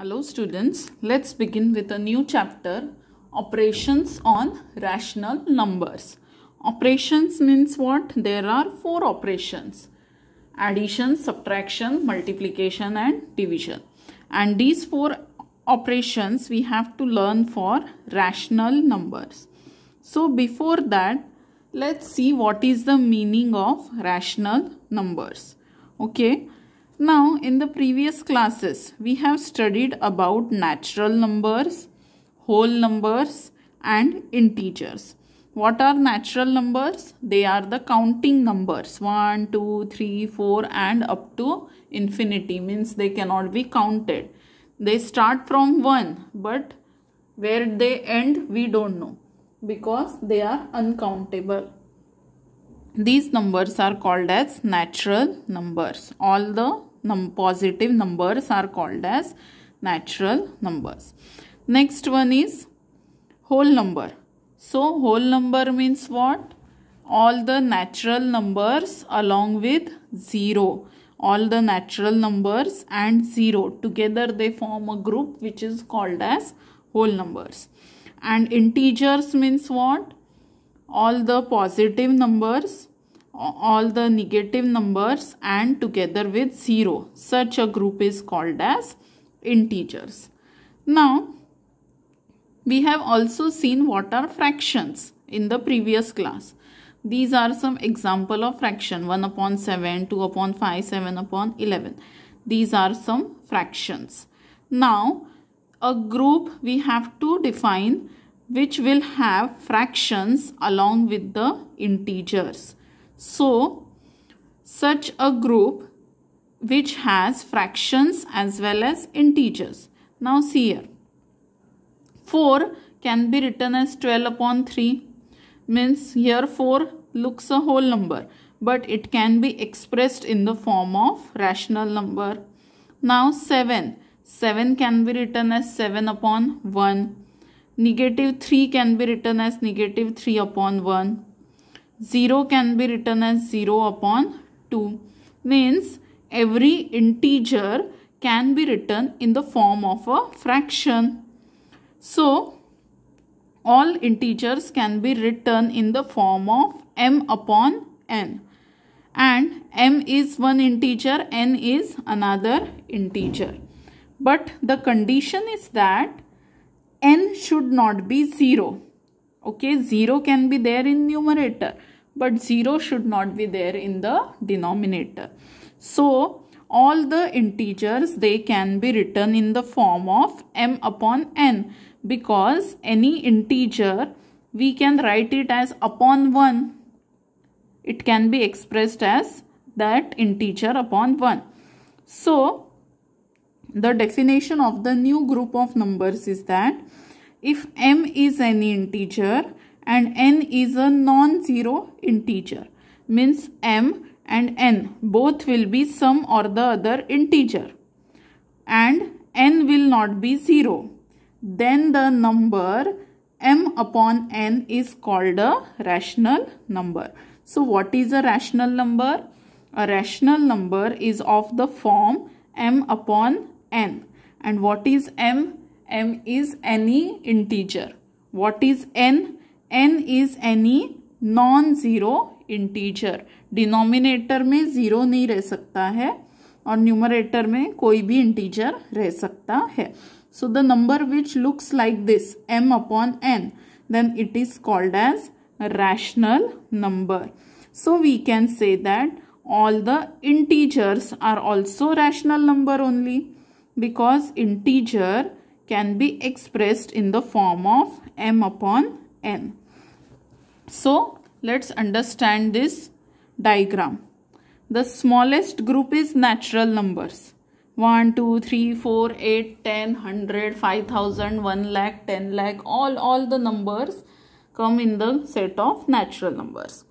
Hello students, let's begin with a new chapter operations on rational numbers. Operations means what? There are four operations addition, subtraction, multiplication and division. And these four operations we have to learn for rational numbers. So before that, let's see what is the meaning of rational numbers. Okay, now in the previous classes we have studied about natural numbers, whole numbers and integers. What are natural numbers? They are the counting numbers 1, 2, 3, 4 and up to infinity means they cannot be counted. They start from 1 but where they end we don't know because they are uncountable these numbers are called as natural numbers all the num positive numbers are called as natural numbers next one is whole number so whole number means what all the natural numbers along with 0 all the natural numbers and 0 together they form a group which is called as whole numbers and integers means what all the positive numbers all the negative numbers and together with 0. Such a group is called as integers. Now, we have also seen what are fractions in the previous class. These are some example of fraction 1 upon 7, 2 upon 5, 7 upon 11. These are some fractions. Now, a group we have to define which will have fractions along with the integers. So, such a group which has fractions as well as integers. Now see here. 4 can be written as 12 upon 3 means here 4 looks a whole number but it can be expressed in the form of rational number. Now 7. 7 can be written as 7 upon 1 negative 3 can be written as negative 3 upon 1 0 can be written as 0 upon 2 means every integer can be written in the form of a fraction so all integers can be written in the form of m upon n and m is one integer n is another integer but the condition is that n should not be 0. Okay, 0 can be there in numerator but 0 should not be there in the denominator. So, all the integers they can be written in the form of m upon n because any integer we can write it as upon 1. It can be expressed as that integer upon 1. So, the definition of the new group of numbers is that if m is an integer and n is a non-zero integer means m and n both will be some or the other integer and n will not be 0 then the number m upon n is called a rational number so what is a rational number a rational number is of the form m upon n and what is m m is any integer what is n n is any non zero integer denominator में ज़ीरो नहीं रह सकता है और numerator में कोई भी इंटीजर रह सकता है so the number which looks like this m upon n then it is called as rational number so we can say that all the integers are also rational number only because integer can be expressed in the form of m upon n. So let's understand this diagram. The smallest group is natural numbers. 1, 2, 3, 4, 8, 10, 100, 5000, 1 lakh, 10 lakh, all, all the numbers come in the set of natural numbers.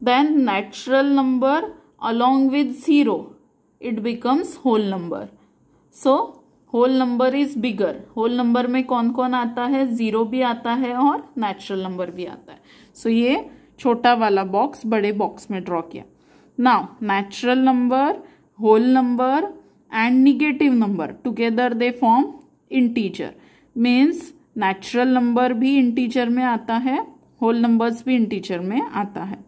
Then natural number along with 0, it becomes whole number. So whole number is bigger whole number में कौन कौन आता है zero भी आता है और natural number भी आता है सो so, ये छोटा वाला बॉक्स बड़े बॉक्स में ड्रॉ किया now natural number whole number and negative number together they form integer means natural number भी इंटीजर में आता है होल नंबर्स भी इंटीजर में आता है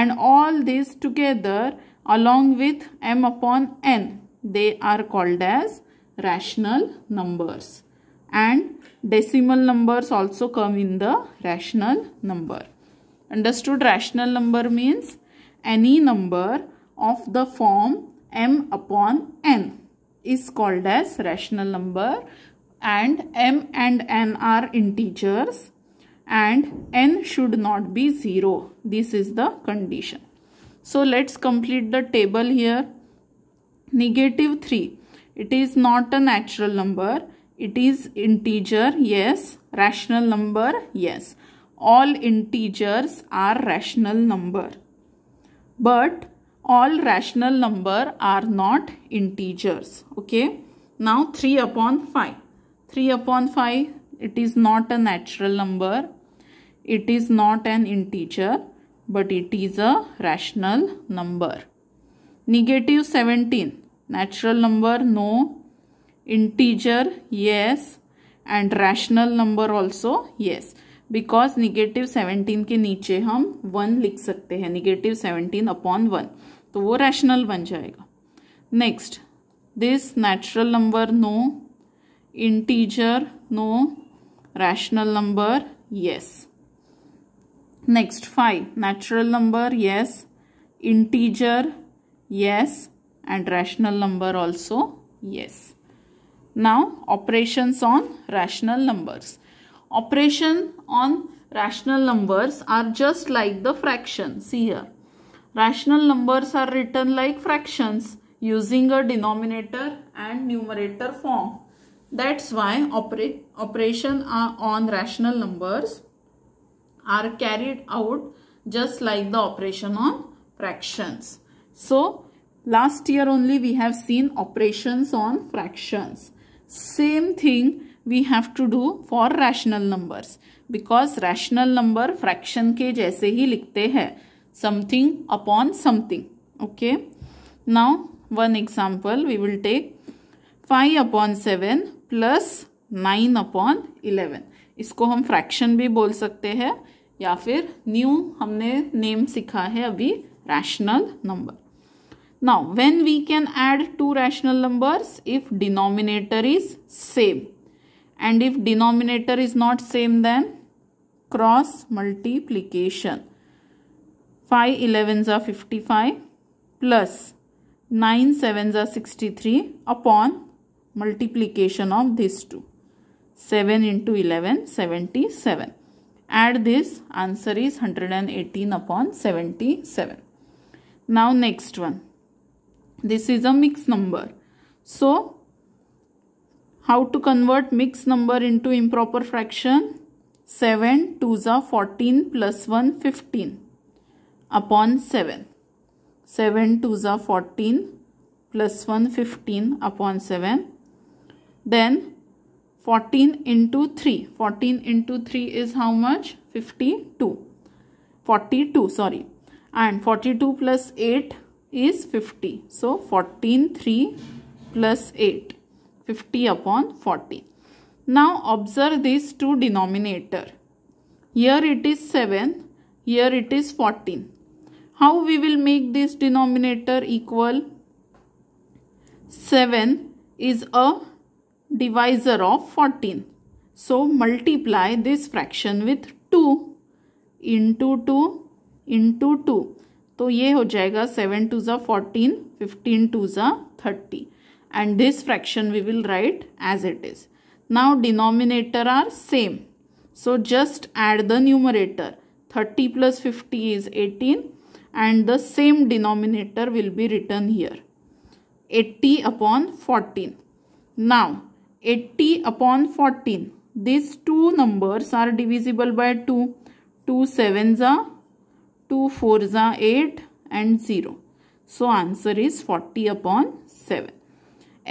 and all this together along with M upon N they are called as rational numbers and decimal numbers also come in the rational number. Understood rational number means any number of the form m upon n is called as rational number and m and n are integers and n should not be 0. This is the condition. So let's complete the table here. Negative 3 it is not a natural number. It is integer, yes. Rational number, yes. All integers are rational number. But all rational number are not integers. Okay. Now 3 upon 5. 3 upon 5, it is not a natural number. It is not an integer, but it is a rational number. Negative 17. Natural number no integer yes and rational number also yes because negative seventeen के नीचे हम one लिख सकते हैं negative seventeen upon one तो वो rational बन जाएगा next this natural number no integer no rational number yes next five natural number yes integer yes and rational number also yes now operations on rational numbers operation on rational numbers are just like the fraction see here rational numbers are written like fractions using a denominator and numerator form that's why operate operation uh, on rational numbers are carried out just like the operation on fractions so Last year only we have seen operations on fractions. Same thing we have to do for rational numbers because rational number fraction ke jaise hi likhte hai something upon something. Okay. Now one example we will take 5 upon 7 plus 9 upon 11. isko hum fraction bhi bol sakte hai ya fir new humne name sikha hai abhi rational number Now, when we can add two rational numbers if denominator is same. And if denominator is not same then cross multiplication. 5 11s are 55 plus 9 7s are 63 upon multiplication of these two. 7 into 11 77. Add this answer is 118 upon 77. Now next one this is a mixed number so how to convert mixed number into improper fraction 7 2s are 14 plus 1 15 upon 7 7 2s are 14 plus 1 15 upon 7 then 14 into 3 14 into 3 is how much 52 42 sorry and 42 plus 8 is 50. So 14 3 plus 8. 50 upon 40. Now observe these two denominator. Here it is 7. Here it is 14. How we will make this denominator equal? 7 is a divisor of 14. So multiply this fraction with 2 into 2 into 2 तो ये हो जाएगा seven two are fourteen fifteen two are thirty and this fraction we will write as it is now denominator are same so just add the numerator thirty plus fifty is eighteen and the same denominator will be return here eighty upon fourteen now eighty upon fourteen this two numbers are divisible by two two seven are two four are eight and zero so answer is forty upon seven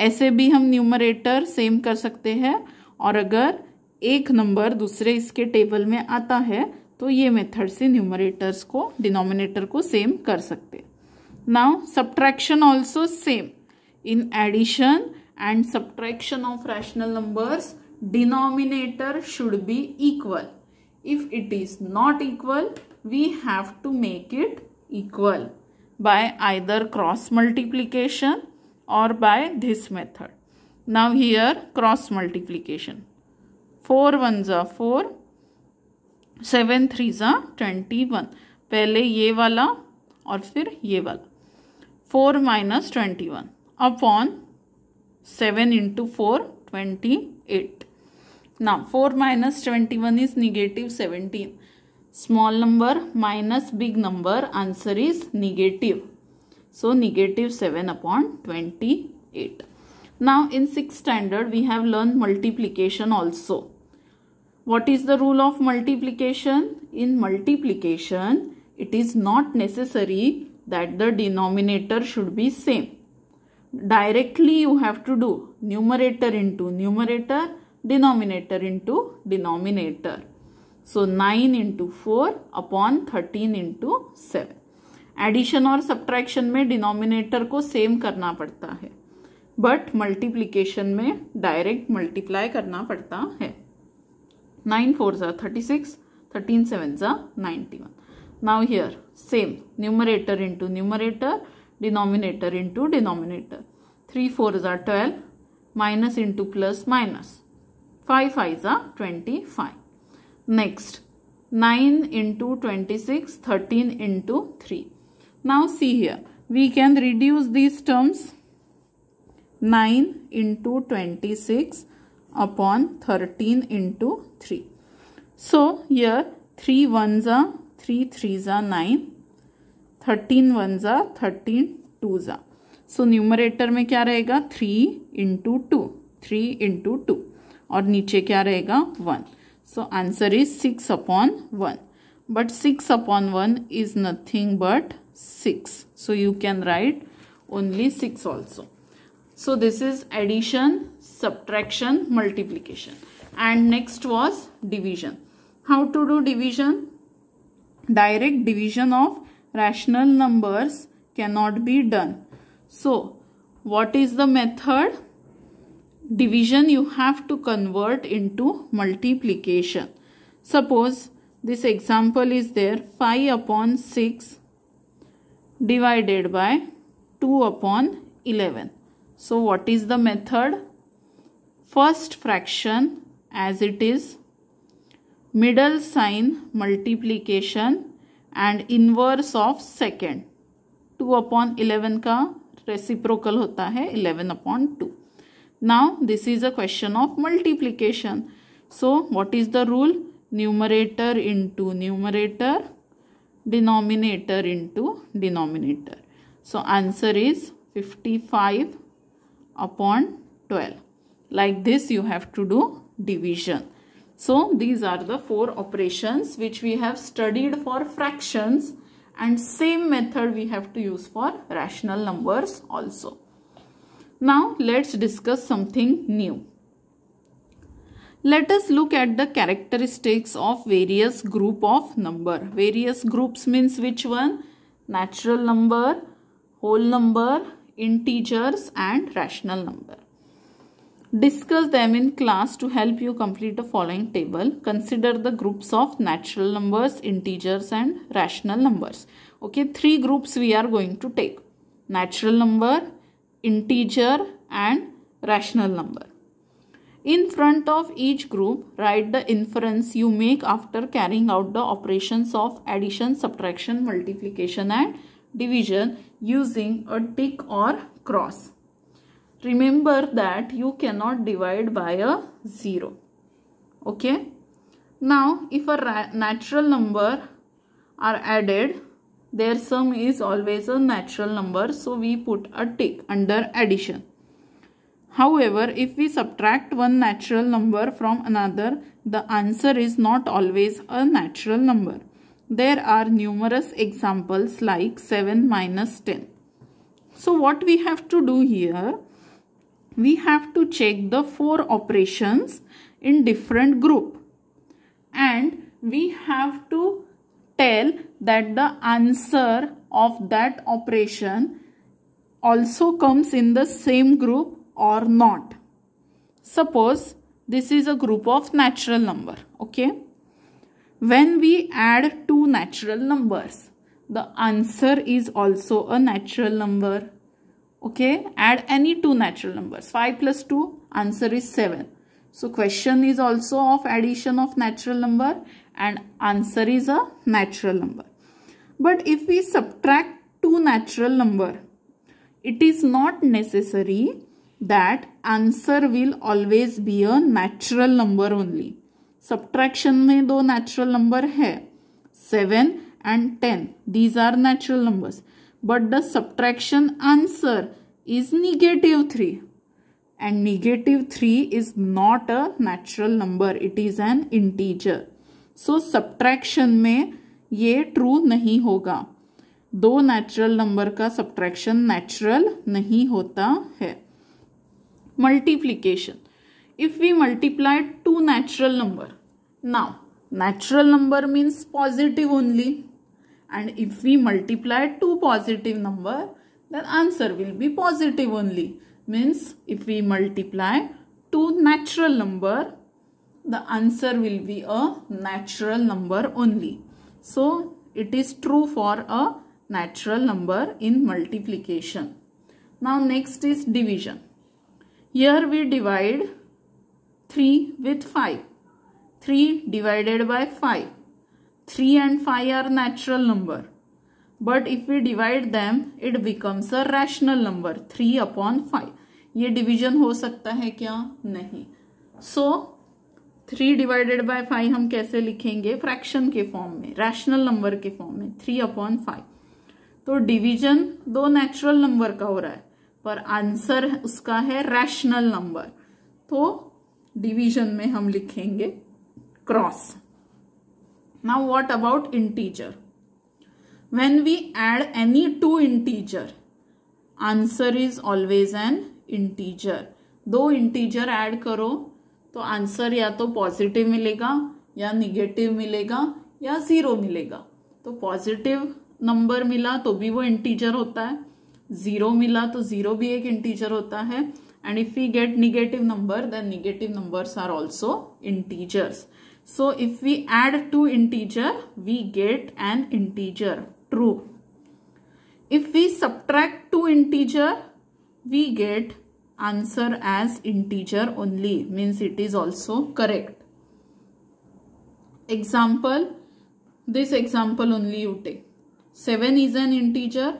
ऐसे भी हम numerator same कर सकते हैं और अगर एक number दूसरे इसके टेबल में आता है तो ये मेथड से न्यूमरेटर्स को डिनोमिनेटर को सेम कर सकते now subtraction also same in addition and subtraction of rational numbers denominator should be equal if it is not equal we have to make it equal by either cross multiplication or by this method. Now here cross multiplication. 4 ones are 4, 7 threes are 21. पहले ये वाला और फिर ये वाला. 4 minus twenty one upon seven into four twenty eight Now 4 minus 21 is negative 17. Small number minus big number answer is negative. So negative 7 upon 28. Now in 6th standard we have learned multiplication also. What is the rule of multiplication? In multiplication it is not necessary that the denominator should be same. Directly you have to do numerator into numerator denominator into denominator so nine into four upon thirteen into seven addition और subtraction में denominator को same करना पड़ता है but multiplication में direct multiply करना पड़ता है nine four are thirty six thirteen seven are ninety one now here same numerator into numerator denominator into denominator three four are twelve minus into plus minus five five are twenty five next nine into twenty six thirteen into three now see here we can reduce these terms 9 into 26 upon 13 into 3. So here 3 ones are 3 threes are 9, 13 ones are 13 twos are. So numerator में क्या रहेगा 3 into 2, 3 into 2. और नीचे क्या रहेगा one so answer is six upon one but six upon one is nothing but six so you can write only six also so this is addition subtraction multiplication and next was division how to do division direct division of rational numbers cannot be done so what is the method division you have to convert into multiplication. Suppose this example is there 5 upon 6 divided by 2 upon 11. So what is the method? First fraction as it is middle sign multiplication and inverse of second. 2 upon 11 ka reciprocal hota hai 11 upon 2. Now this is a question of multiplication. So what is the rule? Numerator into numerator, denominator into denominator. So answer is 55 upon 12. Like this you have to do division. So these are the four operations which we have studied for fractions and same method we have to use for rational numbers also. Now let's discuss something new. Let us look at the characteristics of various group of number. Various groups means which one? Natural number, whole number, integers and rational number. Discuss them in class to help you complete the following table. Consider the groups of natural numbers, integers and rational numbers. Okay, three groups we are going to take. Natural number, integer and rational number. In front of each group, write the inference you make after carrying out the operations of addition, subtraction, multiplication and division using a tick or cross. Remember that you cannot divide by a 0. Okay. Now, if a natural number are added, their sum is always a natural number so we put a tick under addition. However, if we subtract one natural number from another, the answer is not always a natural number. There are numerous examples like 7 minus 10. So what we have to do here, we have to check the four operations in different group and we have to tell that the answer of that operation also comes in the same group or not. Suppose this is a group of natural number. Okay. When we add two natural numbers, the answer is also a natural number. Okay. Add any two natural numbers. 5 plus 2, answer is 7. So question is also of addition of natural number and answer is a natural number. But if we subtract two natural number, it is not necessary that answer will always be a natural number only. Subtraction में do natural number है seven and ten. These are natural numbers. But the subtraction answer is negative three. and negative 3 is not a natural number it is an integer so subtraction में ये true नहीं होगा दो natural number का subtraction natural नहीं होता है multiplication if we multiply two natural number now natural number means positive only and if we multiply two positive number then answer will be positive only means if we multiply two natural number the answer will be a natural number only so it is true for a natural number in multiplication now next is division here we divide 3 with 5 3 divided by 5 3 and 5 are natural number but if we divide them it becomes a rational number three upon five ये division हो सकता है क्या नहीं so three divided by five हम कैसे लिखेंगे fraction के फॉर्म में रैशनल नंबर के फॉर्म में थ्री अपॉन फाइव तो डिवीजन दो नेचुरल नंबर का हो रहा है पर आंसर उसका है रैशनल नंबर तो डिवीजन में हम लिखेंगे cross now what about integer when we add any two integer answer is always an integer दो integer add करो तो answer या तो positive मिलेगा या negative मिलेगा या zero मिलेगा तो positive number मिला तो भी वो integer होता है zero मिला तो zero भी एक integer होता है and if we get negative number then negative numbers are also integers so if we add two integer we get an integer true. If we subtract two integer, we get answer as integer only means it is also correct. Example, this example only you take. 7 is an integer,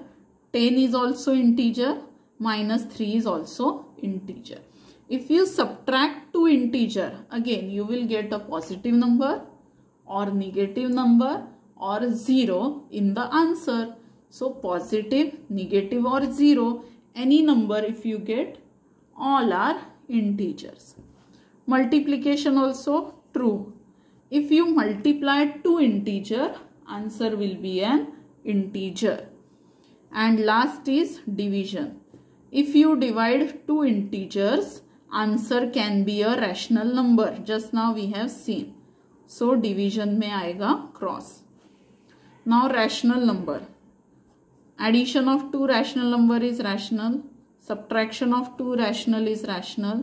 10 is also integer, minus 3 is also integer. If you subtract two integer, again you will get a positive number or negative number or 0 in the answer. So positive, negative or 0, any number if you get, all are integers. Multiplication also true. If you multiply two integer, answer will be an integer. And last is division. If you divide two integers, answer can be a rational number. Just now we have seen. So division may आएगा cross. now rational number addition of two rational number is rational subtraction of two rational is rational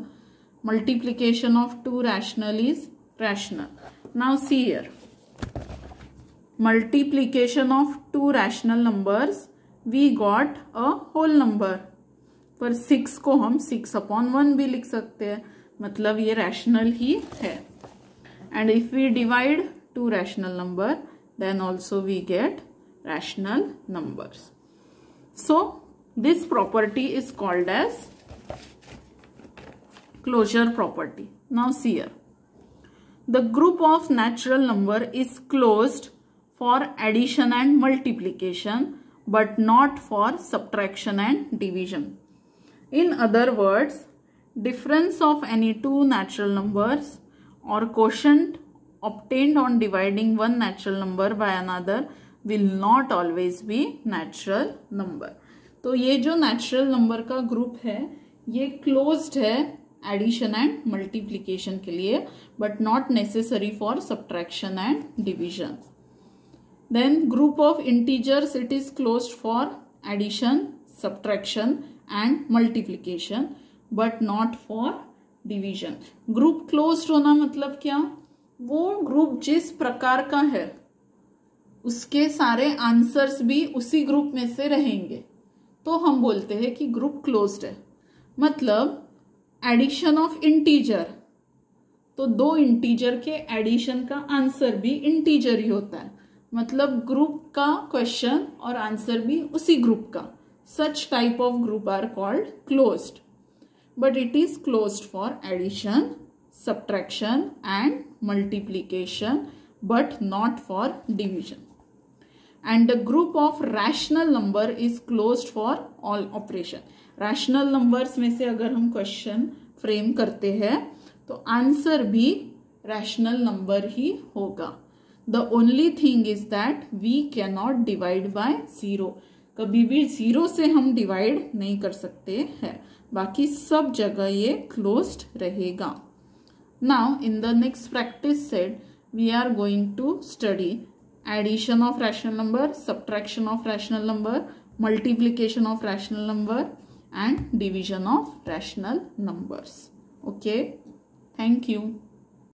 multiplication of two rational is rational now see here multiplication of two rational numbers we got a whole number पर six को हम six upon one भी लिख सकते हैं मतलब ये rational ही है and if we divide two rational number then also we get rational numbers. So this property is called as closure property. Now see here. The group of natural number is closed for addition and multiplication but not for subtraction and division. In other words, difference of any two natural numbers or quotient obtained on dividing one natural number by another will not always be natural number तो ये जो natural number का group है ये closed है addition and multiplication के लिए but not necessary for subtraction and division then group of integers it is close for addition subtraction and multiplication but not for division group close होना मतलब क्या वो ग्रुप जिस प्रकार का है उसके सारे आंसर्स भी उसी ग्रुप में से रहेंगे तो हम बोलते हैं कि ग्रुप क्लोज्ड है मतलब एडिशन ऑफ इंटीजर तो दो इंटीजर के एडिशन का आंसर भी इंटीजर ही होता है मतलब ग्रुप का क्वेश्चन और आंसर भी उसी ग्रुप का such type of group are called closed but it is closed for addition subtraction and multiplication but not for division and the group of rational number is closed for all operation rational numbers में से अगर हम question frame करते हैं तो answer भी rational number ही होगा the only thing is that we cannot divide by zero कभी भी zero से हम divide नहीं कर सकते हैं बाकी सब जगह ये क्लोज्ड रहेगा Now in the next practice set, we are going to study addition of rational number, subtraction of rational number, multiplication of rational number and division of rational numbers. Okay. Thank you.